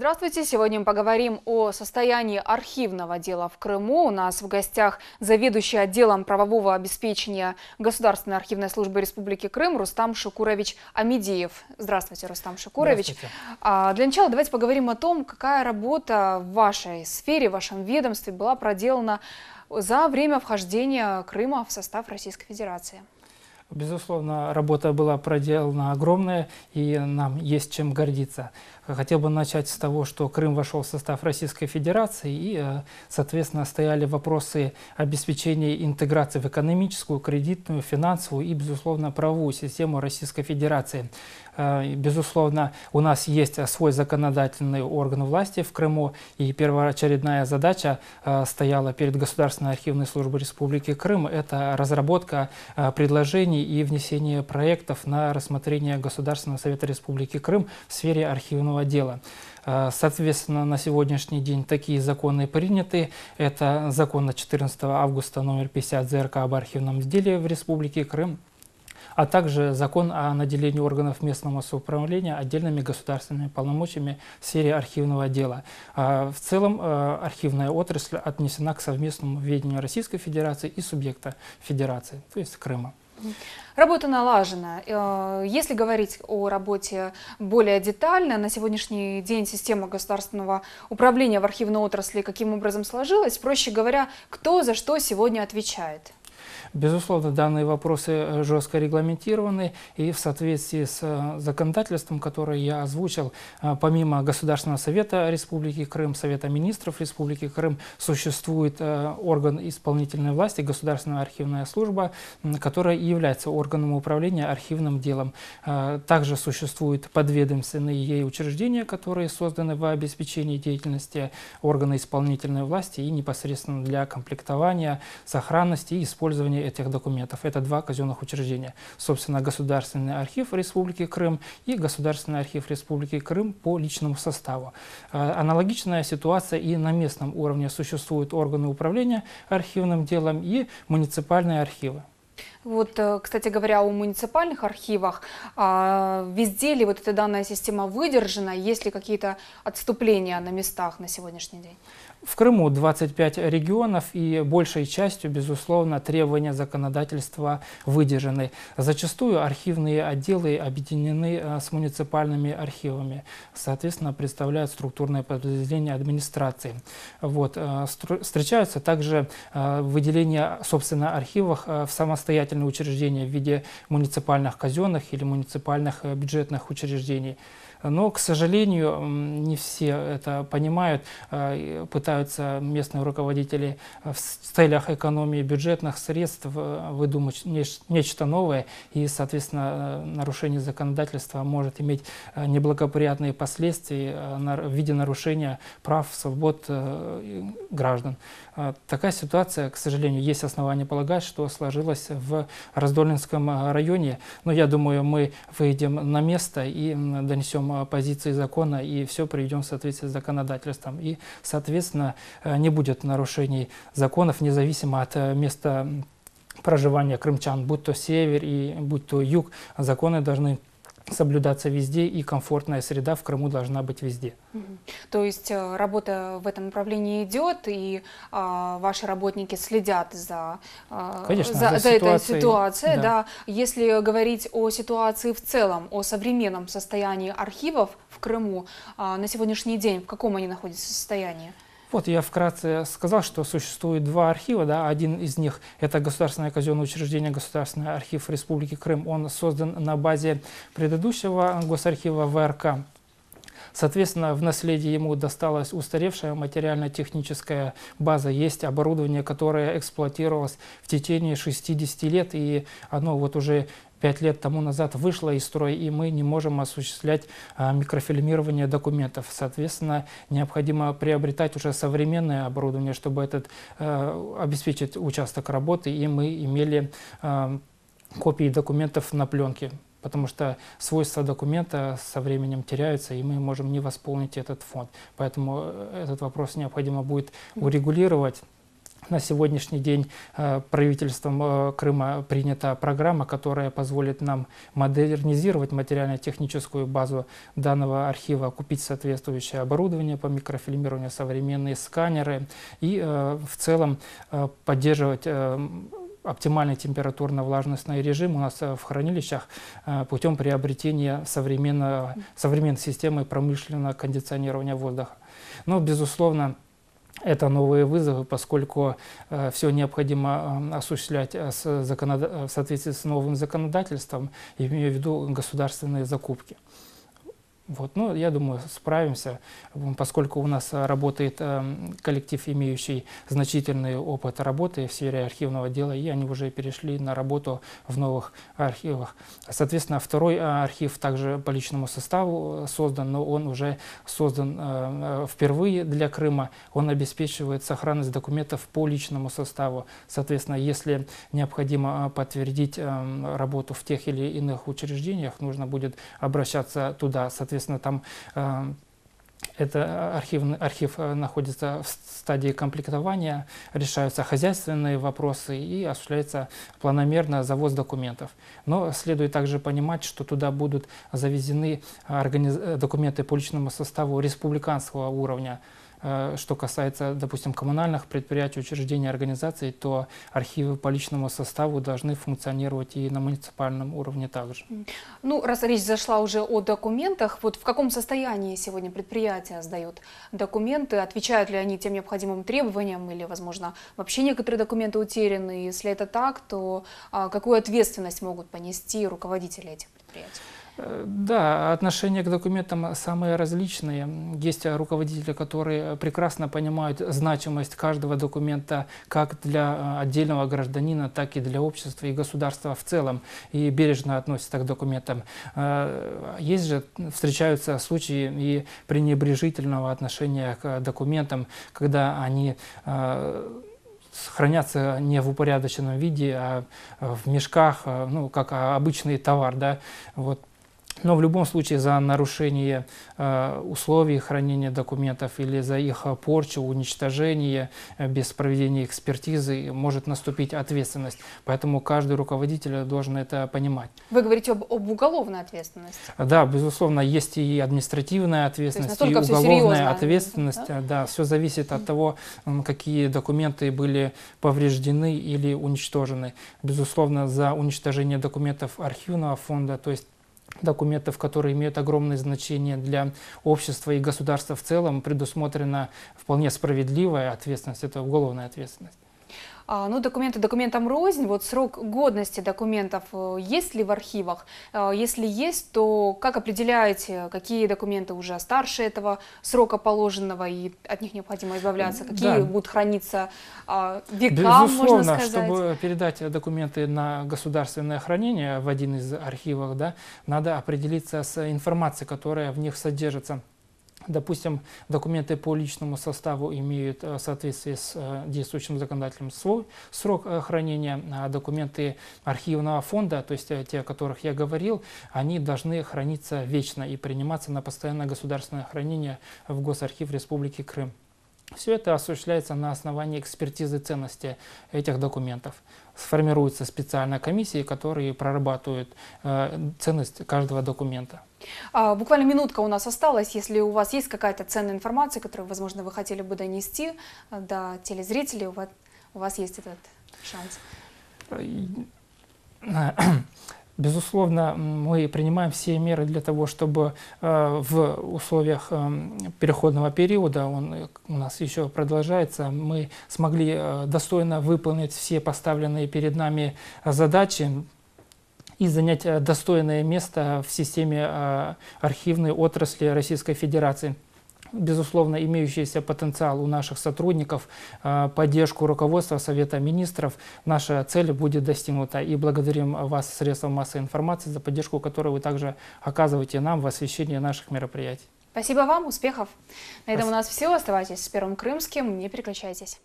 Здравствуйте! Сегодня мы поговорим о состоянии архивного дела в Крыму. У нас в гостях заведующий отделом правового обеспечения Государственной архивной службы Республики Крым Рустам Шукурович Амедеев. Здравствуйте, Рустам Шукурович. Здравствуйте. А, для начала давайте поговорим о том, какая работа в вашей сфере, в вашем ведомстве была проделана за время вхождения Крыма в состав Российской Федерации. Безусловно, работа была проделана огромная, и нам есть чем гордиться. Хотел бы начать с того, что Крым вошел в состав Российской Федерации, и, э, соответственно, стояли вопросы обеспечения интеграции в экономическую, кредитную, финансовую и, безусловно, правовую систему Российской Федерации. Э, безусловно, у нас есть э, свой законодательный орган власти в Крыму, и первоочередная задача э, стояла перед Государственной архивной службой Республики Крым – это разработка предложений и внесение проектов на рассмотрение Государственного Совета Республики Крым в сфере архивного дела. Соответственно, на сегодняшний день такие законы приняты. Это закон на 14 августа номер 50 ЗРК об архивном деле в Республике Крым а также закон о наделении органов местного самоуправления отдельными государственными полномочиями в сфере архивного дела. А, в целом э, архивная отрасль отнесена к совместному ведению Российской Федерации и субъекта Федерации, то есть Крыма. Работа налажена. Э, если говорить о работе более детально, на сегодняшний день система государственного управления в архивной отрасли каким образом сложилась, проще говоря, кто за что сегодня отвечает? Безусловно, данные вопросы э, жестко регламентированы, и в соответствии с э, законодательством, которое я озвучил, э, помимо Государственного совета Республики Крым, Совета министров Республики Крым, существует орган исполнительной власти, Государственная архивная служба, которая и является органом управления архивным делом. Также существуют подведомственные ей учреждения, которые созданы во обеспечении деятельности органа исполнительной власти и непосредственно для комплектования, сохранности и использования оформления этих документов. Это два казенных учреждения. Собственно, Государственный архив Республики Крым и Государственный архив Республики Крым по личному составу. А, аналогичная ситуация и на местном уровне. Существуют органы управления архивным делом и муниципальные архивы. Вот, э, кстати говоря, о муниципальных архивах, а, везде ли вот эта данная система выдержана, есть ли какие-то отступления на местах на сегодняшний день? В Крыму 25 регионов и большей частью, безусловно, требования законодательства выдержаны. Зачастую архивные отделы объединены э, с муниципальными архивами, соответственно, представляют структурное подразделение администрации. Вот. Э, встречаются также э, выделение, собственно, архивов в самостоятельные учреждения в виде муниципальных казенных или муниципальных бюджетных учреждений. Но, к сожалению, не все это понимают, пытаются пытаются местные руководители э, в целях экономии бюджетных средств э, выдумать нечто новое, и, соответственно, э, нарушение законодательства может иметь неблагоприятные последствия в виде нарушения прав, свобод граждан. Такая ситуация, к сожалению, есть основания полагать, что сложилась в Раздольнинском районе. Но я думаю, мы выйдем на место и донесем позиции закона, и все приведем в соответствии с законодательством. И, соответственно, соответственно, э, не будет нарушений законов, независимо от э, места проживания крымчан, будь то север и будь то юг, законы должны соблюдаться везде, и комфортная среда в Крыму должна быть везде. То есть э, работа в этом направлении идет, и а, ваши работники следят за, Конечно, за, за, за ситуацией, этой ситуацией. Да. Да. Если говорить о ситуации в целом, о современном состоянии архивов в Крыму, а, на сегодняшний день в каком они находятся состоянии? Вот я вкратце сказал, что существует два архива. Да? Один из них – это государственное казенное учреждение, Государственный архив Республики Крым. Он создан на базе предыдущего госархива ВРК. Соответственно, в наследие ему досталась устаревшая материально-техническая база. Есть оборудование, которое эксплуатировалось в течение 60 лет, и оно вот уже пять лет тому назад вышла из строя, и мы не можем осуществлять а, микрофильмирование документов. Соответственно, необходимо приобретать уже современное оборудование, чтобы этот, э, обеспечить участок работы, и мы имели а, копии документов на пленке потому что свойства документа со временем теряются, и мы можем не восполнить этот фонд. Поэтому э, этот вопрос необходимо будет урегулировать на сегодняшний день э, правительством э, Крыма принята программа, которая позволит нам модернизировать материально-техническую базу данного архива, купить соответствующее оборудование по микрофильмированию, современные сканеры и э, в целом поддерживать оптимальный температурно-влажностный режим у нас в хранилищах путем приобретения современной системы промышленного кондиционирования воздуха. Но, безусловно, это новые вызовы, поскольку э, все необходимо эм, э, осуществлять с законод... Э, в соответствии с новым законодательством, имею в виду государственные закупки. Вот, ну, я думаю, справимся, поскольку у нас э, работает э, коллектив, имеющий значительный опыт работы в сфере архивного дела, и они уже перешли на работу в новых архивах. Соответственно, второй э, архив также по личному составу э, создан, но он уже создан э, впервые для Крыма. Он обеспечивает сохранность документов по личному составу. Соответственно, если необходимо подтвердить э, работу в тех или иных учреждениях, нужно будет обращаться туда, соответственно, соответственно, там э, это архив, архив э, находится в стадии комплектования, решаются хозяйственные вопросы и осуществляется планомерно завоз документов. Но следует также понимать, что туда будут завезены организ... Э, документы по личному составу республиканского уровня, Э, что касается, допустим, коммунальных предприятий, учреждений, организаций, то архивы по личному составу должны функционировать и на муниципальном уровне также. Ну, раз речь зашла уже о документах, вот в каком состоянии сегодня предприятие сдает документы, отвечают ли они тем необходимым требованиям или, возможно, вообще некоторые документы утеряны, если это так, то а, какую ответственность могут понести руководители этих предприятий? предприятий? Э, да, отношения к документам самые различные. Есть руководители, которые прекрасно понимают значимость каждого документа как для э, отдельного гражданина, так и для общества и государства в целом, и бережно относятся к документам. Э, есть же, встречаются случаи и пренебрежительного отношения к документам, когда они хранятся не в упорядоченном виде, а э, в мешках, э, ну, как а, обычный товар, да, вот но в любом случае за нарушение э, условий хранения документов или за их порчу, уничтожение э, без проведения экспертизы может наступить ответственность. Поэтому каждый руководитель должен это понимать. Вы говорите об, об уголовной ответственности. А, да, безусловно, есть и административная ответственность, и уголовная ответственность. Да? да, все зависит от того, какие документы были повреждены или уничтожены. Безусловно, за уничтожение документов архивного фонда, то есть документов, которые имеют огромное значение для общества и государства в целом, предусмотрена вполне справедливая ответственность, это уголовная ответственность. А, ну, документы документам рознь. Вот срок годности документов э, есть ли в архивах? Э, если есть, то как определяете, какие документы уже старше этого срока положенного и от них необходимо избавляться? Какие да. будут храниться а, векам, Безусловно, можно сказать? чтобы передать документы на государственное хранение в один из архивов, да, надо определиться с информацией, которая в них содержится. Допустим, документы по личному составу имеют в э, соответствии с э, действующим законодательством свой срок э, хранения, а документы архивного фонда, то есть те, о которых я говорил, они должны храниться вечно и приниматься на постоянное государственное хранение в Госархив Республики Крым. Все это осуществляется на основании экспертизы ценности этих документов. Сформируется специальная комиссия, которые прорабатывают э, ценность каждого документа. А, буквально минутка у нас осталась. Если у вас есть какая-то ценная информация, которую, возможно, вы хотели бы донести э, до телезрителей, у вас есть этот шанс. Э, безусловно, мы принимаем все меры для того, чтобы э, в условиях переходного периода, он у нас еще продолжается, мы смогли достойно выполнить все поставленные перед нами задачи, и занять э, достойное место в системе э, архивной отрасли Российской Федерации безусловно, имеющийся потенциал у наших сотрудников, э, поддержку руководства Совета Министров, наша цель будет достигнута. И благодарим вас, средства массовой информации, за поддержку, которую вы также оказываете нам в освещении наших мероприятий. Спасибо вам, успехов. На этом Спасибо. у нас все. Оставайтесь с Первым Крымским, не переключайтесь.